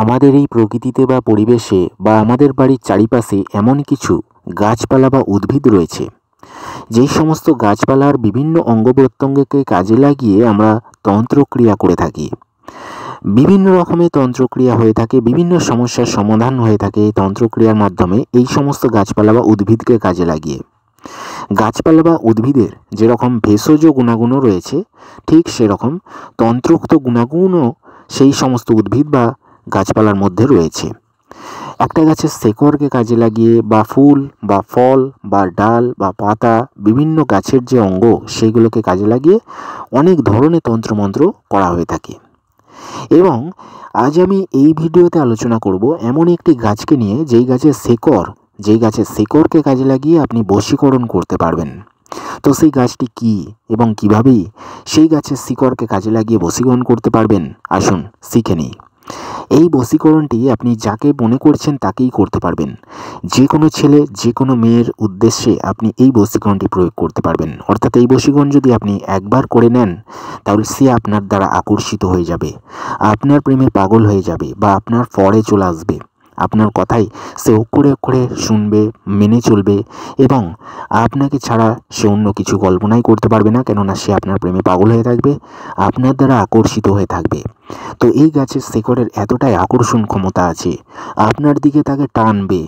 আমাদের এই প্রকৃতিতে বা পরিবেশে বা আমাদের বাড়ির চারিপাশে এমন কিছু গাছপালা বা উদ্ভিদ রয়েছে যেই সমস্ত গাছপালার বিভিন্ন অঙ্গ প্রত্যঙ্গকে কাজে লাগিয়ে আমরা তন্ত্রক্রিয়া করে থাকি বিভিন্ন রকমের তন্ত্রক্রিয়া হয়ে থাকে বিভিন্ন সমস্যার সমাধান হয়ে থাকে এই তন্ত্রক্রিয়ার মাধ্যমে এই সমস্ত গাছপালা বা উদ্ভিদকে কাজে লাগিয়ে গাছপালা বা উদ্ভিদের যেরকম ভেষজ গুণাগুণও রয়েছে ঠিক সেরকম তন্ত্রোক্ত গুণাগুণও সেই সমস্ত উদ্ভিদ বা গাছপালার মধ্যে রয়েছে একটা গাছের শেকড়কে কাজে লাগিয়ে বা ফুল বা ফল বা ডাল বা পাতা বিভিন্ন গাছের যে অঙ্গ সেইগুলোকে কাজে লাগিয়ে অনেক ধরনের তন্ত্রমন্ত্র করা হয়ে থাকে এবং আজ আমি এই ভিডিওতে আলোচনা করব এমন একটি গাছকে নিয়ে যেই গাছের শেকড় যেই গাছের শেকড়কে কাজে লাগিয়ে আপনি বশীকরণ করতে পারবেন তো সেই গাছটি কি এবং কিভাবেই সেই গাছের শিকড়কে কাজে লাগিয়ে বশীকরণ করতে পারবেন আসুন শিখে নিই এই বশীকরণটি আপনি যাকে মনে করছেন তাকেই করতে পারবেন যে কোনো ছেলে যে কোনো মেয়ের উদ্দেশ্যে আপনি এই বশীকরণটি প্রয়োগ করতে পারবেন অর্থাৎ এই বশীকরণ যদি আপনি একবার করে নেন তাহলে সে আপনার দ্বারা আকর্ষিত হয়ে যাবে আপনার প্রেমে পাগল হয়ে যাবে বা আপনার ফরে চলে আসবে আপনার কথাই সে অক্ষরে অক্ষরে শুনবে মেনে চলবে এবং আপনাকে ছাড়া সে অন্য কিছু কল্পনাই করতে পারবে না কেননা সে আপনার প্রেমে পাগল হয়ে থাকবে আপনার দ্বারা আকর্ষিত হয়ে থাকবে তো এই গাছের শেকড়ের এতটাই আকর্ষণ ক্ষমতা আছে আপনার দিকে তাকে টানবে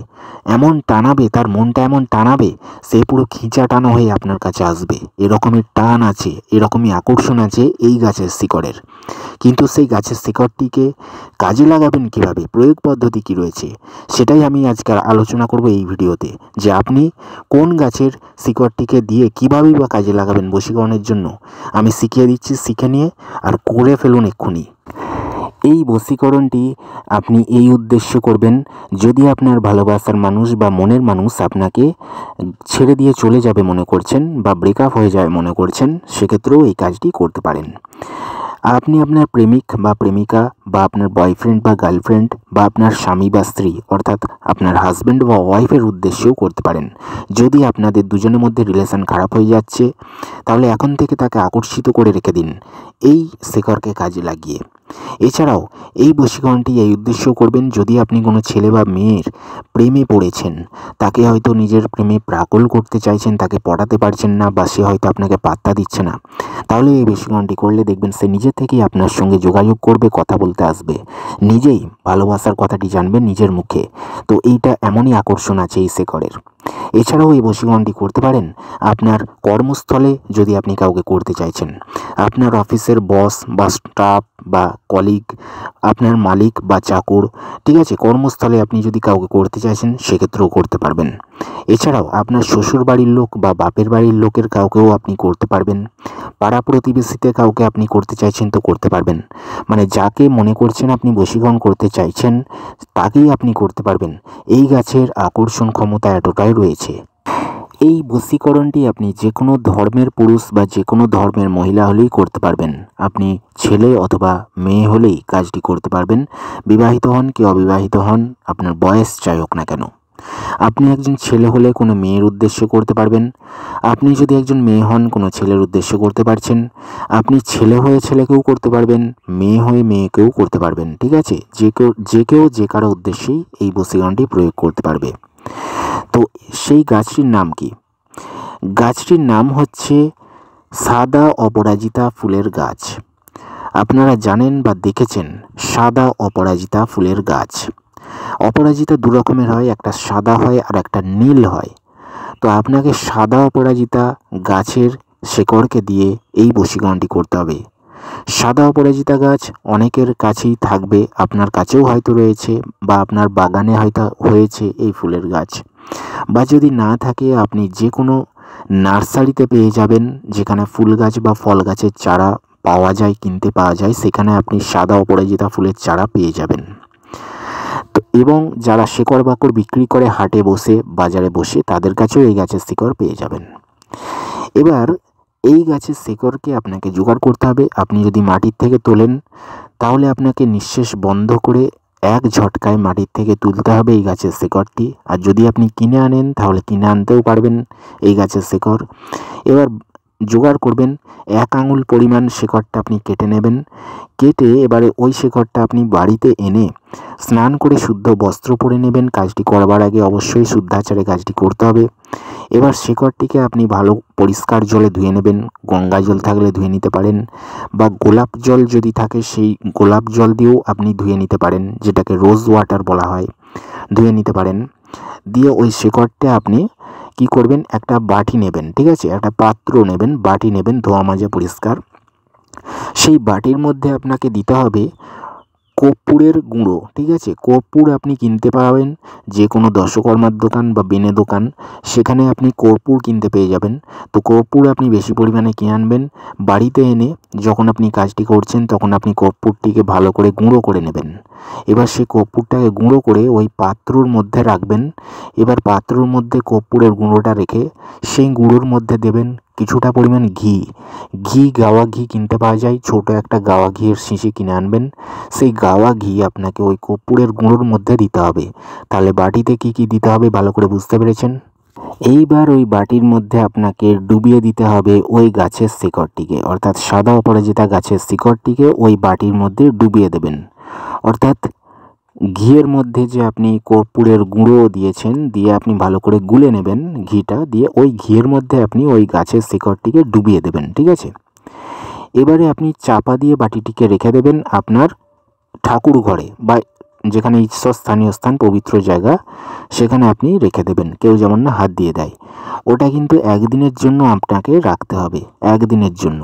এমন টানাবে তার মনটা এমন টানাবে সে পুরো খিঁচা টানো হয়ে আপনার কাছে আসবে এরকমই টান আছে এরকমই আকর্ষণ আছে এই গাছের শিকড়ের কিন্তু সেই গাছের শিকড়টিকে কাজে লাগাবেন কিভাবে প্রয়োগ পদ্ধতি কি রয়েছে সেটাই আমি আজকাল আলোচনা করব এই ভিডিওতে যে আপনি কোন গাছের শিকড়টিকে দিয়ে কীভাবেই বা কাজে লাগাবেন বশীকরণের জন্য আমি শিখিয়ে দিচ্ছি শিখে নিয়ে আর করে ফেলুন এক্ষুনি এই বশীকরণটি আপনি এই উদ্দেশ্য করবেন যদি আপনার ভালোবাসার মানুষ বা মনের মানুষ আপনাকে ছেড়ে দিয়ে চলে যাবে মনে করছেন বা ব্রেকআপ হয়ে যাবে মনে করছেন সেক্ষেত্রেও এই কাজটি করতে পারেন আপনি আপনার প্রেমিক বা প্রেমিকা বা আপনার বয়ফ্রেন্ড বা গার্লফ্রেন্ড বা আপনার স্বামী বা স্ত্রী অর্থাৎ আপনার হাজব্যান্ড বা ওয়াইফের উদ্দেশ্যেও করতে পারেন যদি আপনাদের দুজনের মধ্যে রিলেশান খারাপ হয়ে যাচ্ছে তাহলে এখন থেকে তাকে আকর্ষিত করে রেখে দিন এই শেখরকে কাজে লাগিয়ে এছাড়াও এই বশীকরণটি এই উদ্দেশ্য করবেন যদি আপনি কোনো ছেলে বা মেয়ের প্রেমে পড়েছেন তাকে হয়তো নিজের প্রেমে প্রাকল করতে চাইছেন তাকে পড়াতে পারছেন না বা সে হয়তো আপনাকে পাত্তা দিচ্ছে না তাহলে এই বশীকরণটি করলে দেখবেন সে নিজে থেকেই আপনার সঙ্গে যোগাযোগ করবে কথা বলতে আসবে নিজেই ভালোবাসার কথাটি জানবে নিজের মুখে তো এইটা এমনই আকর্ষণ আছে এই শেখরের এছাড়াও এই বশীকরণটি করতে পারেন আপনার কর্মস্থলে যদি আপনি কাউকে করতে চাইছেন আপনার অফিসের বস বা স্টাফ বা কলিগ আপনার মালিক বা চাকর ঠিক আছে কর্মস্থলে আপনি যদি কাউকে করতে চাইছেন সেক্ষেত্রেও করতে পারবেন এছাড়াও আপনার শ্বশুর বাড়ির লোক বা বাপের বাড়ির লোকের কাউকেও আপনি করতে পারবেন পাড়া প্রতিবেশীতে কাউকে আপনি করতে চাইছেন তো করতে পারবেন মানে যাকে মনে করছেন আপনি বশীকরণ করতে চাইছেন তাকেই আপনি করতে পারবেন এই গাছের আকর্ষণ ক্ষমতা এতটাই রয়েছে এই বশীকরণটি আপনি যে কোনো ধর্মের পুরুষ বা যে কোনো ধর্মের মহিলা হলেই করতে পারবেন আপনি ছেলে অথবা মেয়ে হলেই কাজটি করতে পারবেন বিবাহিত হন কি অবিবাহিত হন আপনার বয়স চাই হোক না কেন আপনি একজন ছেলে হলে কোনো মেয়ের উদ্দেশ্য করতে পারবেন আপনি যদি একজন মেয়ে হন কোনো ছেলের উদ্দেশ্য করতে পারছেন আপনি ছেলে হয়ে ছেলেকেও করতে পারবেন মেয়ে হয়ে মেয়েকেও করতে পারবেন ঠিক আছে যে কেউ যে কেউ যে কারো উদ্দেশ্যেই এই বশীকরণটি প্রয়োগ করতে পারবে তো সেই গাছটির নাম কি গাছটির নাম হচ্ছে সাদা অপরাজিতা ফুলের গাছ আপনারা জানেন বা দেখেছেন সাদা অপরাজিতা ফুলের গাছ অপরাজিতা দু রকমের হয় একটা সাদা হয় আর একটা নীল হয় তো আপনাকে সাদা অপরাজিতা গাছের শেকড়কে দিয়ে এই বশীকরণটি করতে হবে সাদা অপরাজিতা গাছ অনেকের কাছেই থাকবে আপনার কাছেও হয়তো রয়েছে বা আপনার বাগানে হয়তো হয়েছে এই ফুলের গাছ বা যদি না থাকে আপনি যে কোনো নার্সারিতে পেয়ে যাবেন যেখানে ফুল গাছ বা ফল গাছের চারা পাওয়া যায় কিনতে পাওয়া যায় সেখানে আপনি সাদা অপরাজিতা ফুলের চারা পেয়ে যাবেন তো এবং যারা শেকড় বাকড় বিক্রি করে হাটে বসে বাজারে বসে তাদের কাছেও এই গাছের শিকড় পেয়ে যাবেন এবার এই গাছের শেকড়কে আপনাকে জোগাড় করতে হবে আপনি যদি মাটির থেকে তোলেন তাহলে আপনাকে নিঃশ্বাস বন্ধ করে এক ঝটকায় মাটির থেকে তুলতে হবে এই গাছের শেকড়টি আর যদি আপনি কিনে আনেন তাহলে কিনে আনতেও পারবেন এই গাছের শেকড় এবার জোগাড় করবেন এক আঙুল পরিমাণ শেকড়টা আপনি কেটে নেবেন কেটে এবারে ওই শেকড়টা আপনি বাড়িতে এনে স্নান করে শুদ্ধ বস্ত্র পরে নেবেন কাজটি করবার আগে অবশ্যই শুদ্ধাচারে কাজটি করতে হবে এবার শেকড়টিকে আপনি ভালো পরিষ্কার জলে ধুয়ে নেবেন গঙ্গা জল থাকলে ধুয়ে নিতে পারেন বা গোলাপ জল যদি থাকে সেই গোলাপ জল দিয়েও আপনি ধুয়ে নিতে পারেন যেটাকে রোজ ওয়াটার বলা হয় ধুয়ে নিতে পারেন দিয়ে ওই শেকড়টা আপনি কি করবেন একটা বাটি নেবেন ঠিক আছে একটা পাত্র নেবেন বাটি নেবেন ধোয়া মাজা পরিষ্কার সেই বাটির মধ্যে আপনাকে দিতে হবে কর্পূরের গুঁড়ো ঠিক আছে কর্পূর আপনি কিনতে পাবেন যে কোনো দশকর্মার দোকান বা বেনে দোকান সেখানে আপনি কর্পূর কিনতে পেয়ে যাবেন তো কর্পূর আপনি বেশি পরিমাণে কিনে আনবেন বাড়িতে এনে যখন আপনি কাজটি করছেন তখন আপনি কর্পূরটিকে ভালো করে গুঁড়ো করে নেবেন এবার সেই কর্পূরটাকে গুঁড়ো করে ওই পাত্রর মধ্যে রাখবেন এবার পাত্রর মধ্যে কর্পূরের গুঁড়োটা রেখে সেই গুঁড়োর মধ্যে দেবেন কিছুটা পরিমাণ ঘি ঘি গাওয়া ঘি কিনতে পাওয়া যায় ছোট একটা গাওয়া ঘিয়ের শিশি কিনে আনবেন সেই গাওয়া ঘি আপনাকে ওই কপুরের গুঁড়োর মধ্যে দিতে হবে তাহলে বাটিতে কি কি দিতে হবে ভালো করে বুঝতে পেরেছেন এইবার ওই বাটির মধ্যে আপনাকে ডুবিয়ে দিতে হবে ওই গাছের শিকড়টিকে অর্থাৎ সাদা অপরাজিতা গাছের শিকড়টিকে ওই বাটির মধ্যে ডুবিয়ে দেবেন অর্থাৎ ঘিয়ের মধ্যে যে আপনি কর্পূরের গুঁড়ো দিয়েছেন দিয়ে আপনি ভালো করে গুলে নেবেন ঘিটা দিয়ে ওই ঘিয়ের মধ্যে আপনি ওই গাছের শিকড়টিকে ডুবিয়ে দেবেন ঠিক আছে এবারে আপনি চাপা দিয়ে বাটিটিকে রেখে দেবেন আপনার ঠাকুর ঘরে বা যেখানে ঈশ্বরস্থানীয় স্থান পবিত্র জায়গা সেখানে আপনি রেখে দেবেন কেউ যেমন না হাত দিয়ে দেয় ওটা কিন্তু একদিনের জন্য আপনাকে রাখতে হবে একদিনের জন্য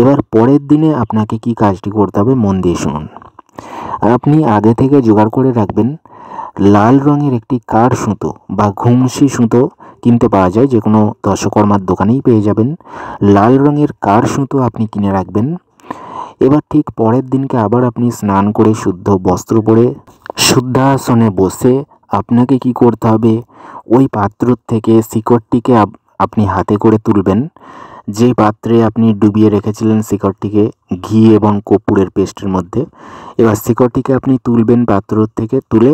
এবার পরের দিনে আপনাকে কি কাজটি করতে হবে মন দিয়ে শুনুন আর আপনি আগে থেকে জোগাড় করে রাখবেন লাল রঙের একটি কার সুতো বা ঘুমসি সুতো কিনতে পাওয়া যায় যে কোনো দশকর্মার দোকানেই পেয়ে যাবেন লাল রঙের কার সুতো আপনি কিনে রাখবেন এবার ঠিক পরের দিনকে আবার আপনি স্নান করে শুদ্ধ বস্ত্র পরে শুদ্ধাসনে বসে আপনাকে কি করতে হবে ওই পাত্র থেকে শিকড়টিকে আপনি হাতে করে তুলবেন যে পাত্রে আপনি ডুবিয়ে রেখেছিলেন শিকড়টিকে ঘি এবং কপুরের পেস্টের মধ্যে এবার শিকড়টিকে আপনি তুলবেন পাত্র থেকে তুলে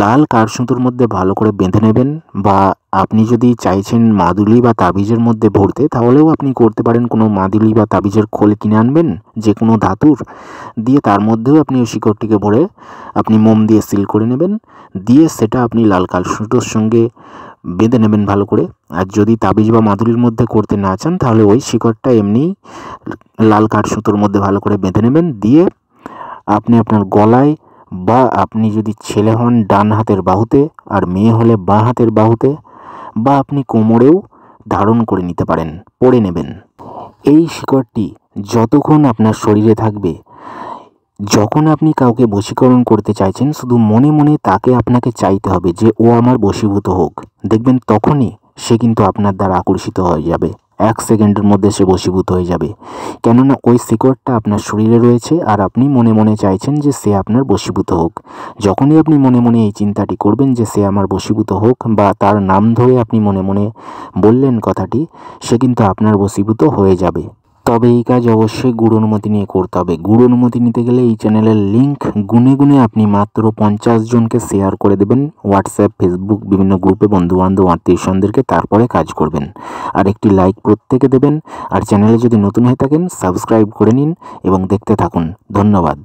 লাল কারসুতোর মধ্যে ভালো করে বেঁধে নেবেন বা আপনি যদি চাইছেন মাদুলি বা তাবিজের মধ্যে ভরতে তাহলেও আপনি করতে পারেন কোনো মাদুলি বা তাবিজের খোল কিনে আনবেন যে কোনো ধাতুর দিয়ে তার মধ্যেও আপনি ওই শিকড়টিকে ভরে আপনি মোম দিয়ে সিল করে নেবেন দিয়ে সেটা আপনি লাল কালসুতোর সঙ্গে বেঁধে নেবেন ভালো করে আর যদি তাবিজ বা মাদুরির মধ্যে করতে না চান তাহলে ওই শিকড়টা এমনি লাল কাঠ সুতোর মধ্যে ভালো করে বেঁধে নেবেন দিয়ে আপনি আপনার গলায় বা আপনি যদি ছেলে হন ডান হাতের বাহুতে আর মেয়ে হলে বাঁ হাতের বাহুতে বা আপনি কোমরেও ধারণ করে নিতে পারেন পরে নেবেন এই শিকড়টি যতক্ষণ আপনার শরীরে থাকবে যখন আপনি কাউকে বশীকরণ করতে চাইছেন শুধু মনে মনে তাকে আপনাকে চাইতে হবে যে ও আমার বশীভূত হোক দেখবেন তখনই সে কিন্তু আপনার দ্বারা আকর্ষিত হয়ে যাবে এক সেকেন্ডের মধ্যে সে বশীভূত হয়ে যাবে কেননা ওই শিকড়টা আপনার শরীরে রয়েছে আর আপনি মনে মনে চাইছেন যে সে আপনার বশীভূত হোক যখনই আপনি মনে মনে এই চিন্তাটি করবেন যে সে আমার বশীভূত হোক বা তার নাম ধরে আপনি মনে মনে বললেন কথাটি সে কিন্তু আপনার বশীভূত হয়ে যাবে তবে এই কাজ অবশ্যই গুড় অনুমতি নিয়ে করতে হবে গুড় অনুমতি নিতে গেলে এই চ্যানেলের লিঙ্ক গুনে গুনে আপনি মাত্র পঞ্চাশ জনকে শেয়ার করে দেবেন হোয়াটসঅ্যাপ ফেসবুক বিভিন্ন গ্রুপে বন্ধুবান্ধব আত্মীয় স্বজনদেরকে তারপরে কাজ করবেন আর একটি লাইক প্রত্যেকে দেবেন আর চ্যানেলে যদি নতুন হয়ে থাকেন সাবস্ক্রাইব করে নিন এবং দেখতে থাকুন ধন্যবাদ